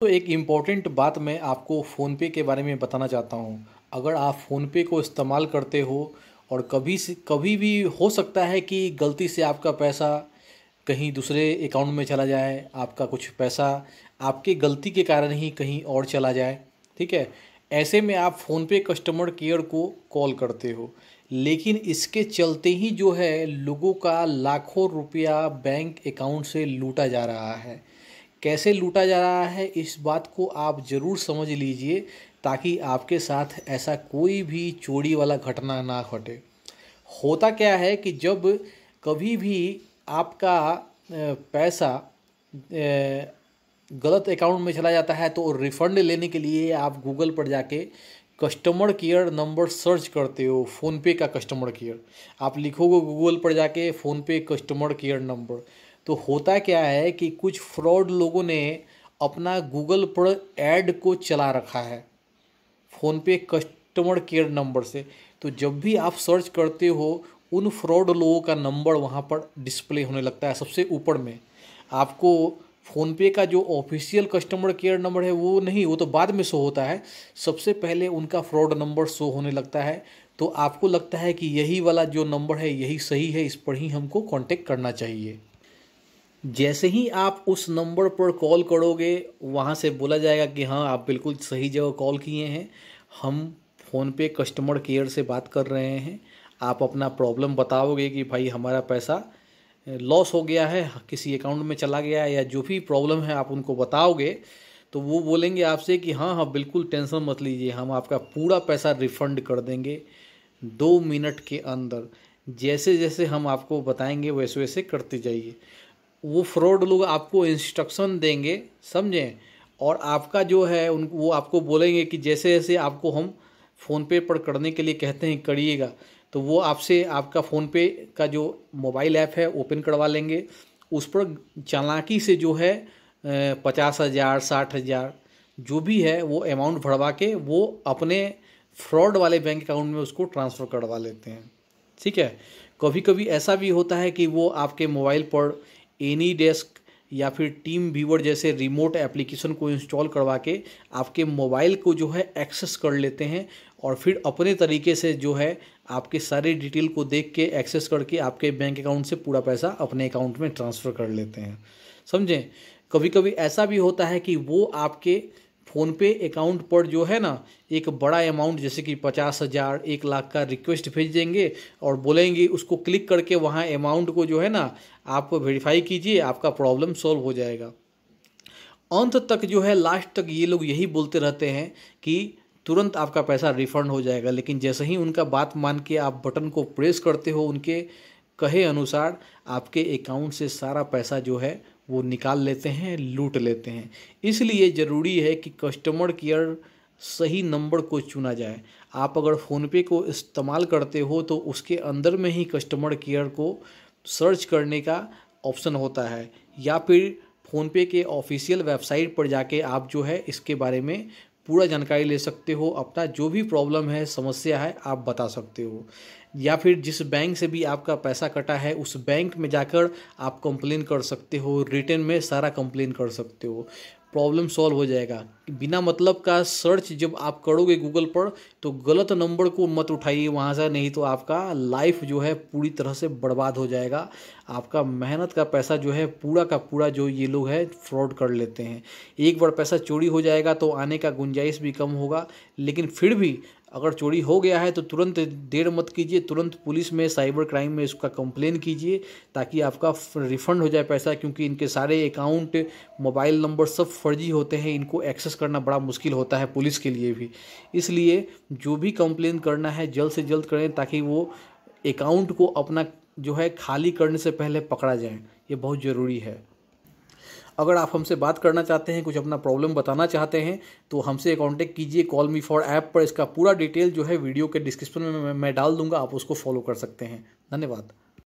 तो एक इम्पॉर्टेंट बात मैं आपको फ़ोनपे के बारे में बताना चाहता हूँ अगर आप फ़ोनपे को इस्तेमाल करते हो और कभी से कभी भी हो सकता है कि गलती से आपका पैसा कहीं दूसरे अकाउंट में चला जाए आपका कुछ पैसा आपके गलती के कारण ही कहीं और चला जाए ठीक है ऐसे में आप फ़ोनपे कस्टमर केयर को कॉल करते हो लेकिन इसके चलते ही जो है लोगों का लाखों रुपया बैंक अकाउंट से लूटा जा रहा है कैसे लूटा जा रहा है इस बात को आप ज़रूर समझ लीजिए ताकि आपके साथ ऐसा कोई भी चोरी वाला घटना ना घटे होता क्या है कि जब कभी भी आपका पैसा गलत अकाउंट में चला जाता है तो रिफ़ंड लेने के लिए आप गूगल पर जाके कस्टमर केयर नंबर सर्च करते हो फ़ोनपे का कस्टमर केयर आप लिखोगे गूगल पर जाके फ़ोनपे कस्टमर केयर नंबर तो होता क्या है कि कुछ फ्रॉड लोगों ने अपना गूगल पर ऐड को चला रखा है फ़ोनपे कस्टमर केयर नंबर से तो जब भी आप सर्च करते हो उन फ्रॉड लोगों का नंबर वहाँ पर डिस्प्ले होने लगता है सबसे ऊपर में आपको फ़ोनपे का जो ऑफिशियल कस्टमर केयर नंबर है वो नहीं वो तो बाद में शो होता है सबसे पहले उनका फ्रॉड नंबर शो होने लगता है तो आपको लगता है कि यही वाला जो नंबर है यही सही है इस पर ही हमको कांटेक्ट करना चाहिए जैसे ही आप उस नंबर पर कॉल करोगे वहाँ से बोला जाएगा कि हाँ आप बिल्कुल सही जगह कॉल किए हैं हम फ़ोन पे कस्टमर केयर से बात कर रहे हैं आप अपना प्रॉब्लम बताओगे कि भाई हमारा पैसा लॉस हो गया है किसी अकाउंट में चला गया है या जो भी प्रॉब्लम है आप उनको बताओगे तो वो बोलेंगे आपसे कि हाँ हाँ बिल्कुल टेंशन मत लीजिए हम आपका पूरा पैसा रिफ़ंड कर देंगे दो मिनट के अंदर जैसे जैसे हम आपको बताएंगे वैसे वैसे करते जाइए वो फ्रॉड लोग आपको इंस्ट्रक्शन देंगे समझें और आपका जो है उन वो आपको बोलेंगे कि जैसे जैसे आपको हम फ़ोनपे पर करने के लिए कहते हैं करिएगा तो वो आपसे आपका फ़ोनपे का जो मोबाइल ऐप है ओपन करवा लेंगे उस पर चालाकी से जो है पचास हज़ार साठ हज़ार जो भी है वो अमाउंट भरवा के वो अपने फ्रॉड वाले बैंक अकाउंट में उसको ट्रांसफ़र करवा लेते हैं ठीक है कभी कभी ऐसा भी होता है कि वो आपके मोबाइल पर एनी डेस्क या फिर टीम व्यूवर जैसे रिमोट एप्लीकेशन को इंस्टॉल करवा के आपके मोबाइल को जो है एक्सेस कर लेते हैं और फिर अपने तरीके से जो है आपके सारे डिटेल को देख के एक्सेस करके आपके बैंक अकाउंट से पूरा पैसा अपने अकाउंट में ट्रांसफ़र कर लेते हैं समझें कभी कभी ऐसा भी होता है कि वो आपके फ़ोनपे अकाउंट पर जो है ना एक बड़ा अमाउंट जैसे कि पचास हज़ार एक लाख का रिक्वेस्ट भेज देंगे और बोलेंगे उसको क्लिक करके वहाँ अमाउंट को जो है ना आप वेरीफाई कीजिए आपका प्रॉब्लम सॉल्व हो जाएगा अंत तक जो है लास्ट तक ये लोग यही बोलते रहते हैं कि तुरंत आपका पैसा रिफंड हो जाएगा लेकिन जैसे ही उनका बात मान के आप बटन को प्रेस करते हो उनके कहे अनुसार आपके अकाउंट से सारा पैसा जो है वो निकाल लेते हैं लूट लेते हैं इसलिए ज़रूरी है कि कस्टमर केयर सही नंबर को चुना जाए आप अगर फ़ोनपे को इस्तेमाल करते हो तो उसके अंदर में ही कस्टमर केयर को सर्च करने का ऑप्शन होता है या फिर फ़ोनपे के ऑफिशियल वेबसाइट पर जाके आप जो है इसके बारे में पूरा जानकारी ले सकते हो अपना जो भी प्रॉब्लम है समस्या है आप बता सकते हो या फिर जिस बैंक से भी आपका पैसा कटा है उस बैंक में जाकर आप कंप्लेन कर सकते हो रिटर्न में सारा कंप्लेन कर सकते हो प्रॉब्लम सॉल्व हो जाएगा बिना मतलब का सर्च जब आप करोगे गूगल पर तो गलत नंबर को मत उठाइए वहाँ से नहीं तो आपका लाइफ जो है पूरी तरह से बर्बाद हो जाएगा आपका मेहनत का पैसा जो है पूरा का पूरा जो ये लोग है फ्रॉड कर लेते हैं एक बार पैसा चोरी हो जाएगा तो आने का गुंजाइश भी कम होगा लेकिन फिर भी अगर चोरी हो गया है तो तुरंत देर मत कीजिए तुरंत पुलिस में साइबर क्राइम में इसका कंप्लेन कीजिए ताकि आपका रिफंड हो जाए पैसा क्योंकि इनके सारे अकाउंट मोबाइल नंबर सब फर्जी होते हैं इनको एक्सेस करना बड़ा मुश्किल होता है पुलिस के लिए भी इसलिए जो भी कंप्लेन करना है जल्द से जल्द करें ताकि वो अकाउंट को अपना जो है खाली करने से पहले पकड़ा जाए ये बहुत ज़रूरी है अगर आप हमसे बात करना चाहते हैं कुछ अपना प्रॉब्लम बताना चाहते हैं तो हमसे कॉन्टेक्ट कीजिए कॉल मी फॉर ऐप पर इसका पूरा डिटेल जो है वीडियो के डिस्क्रिप्शन में मैं डाल दूंगा आप उसको फॉलो कर सकते हैं धन्यवाद